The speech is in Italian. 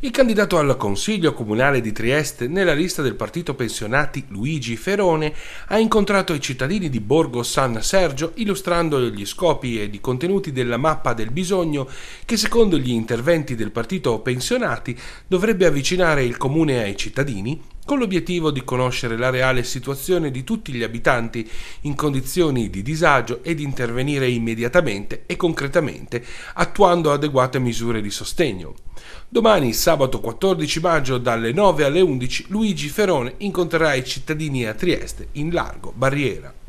Il candidato al Consiglio Comunale di Trieste nella lista del partito pensionati Luigi Ferone ha incontrato i cittadini di Borgo San Sergio illustrando gli scopi ed i contenuti della mappa del bisogno che secondo gli interventi del partito pensionati dovrebbe avvicinare il comune ai cittadini con l'obiettivo di conoscere la reale situazione di tutti gli abitanti in condizioni di disagio e di intervenire immediatamente e concretamente attuando adeguate misure di sostegno. Domani, sabato 14 maggio, dalle 9 alle 11, Luigi Ferone incontrerà i cittadini a Trieste in largo Barriera.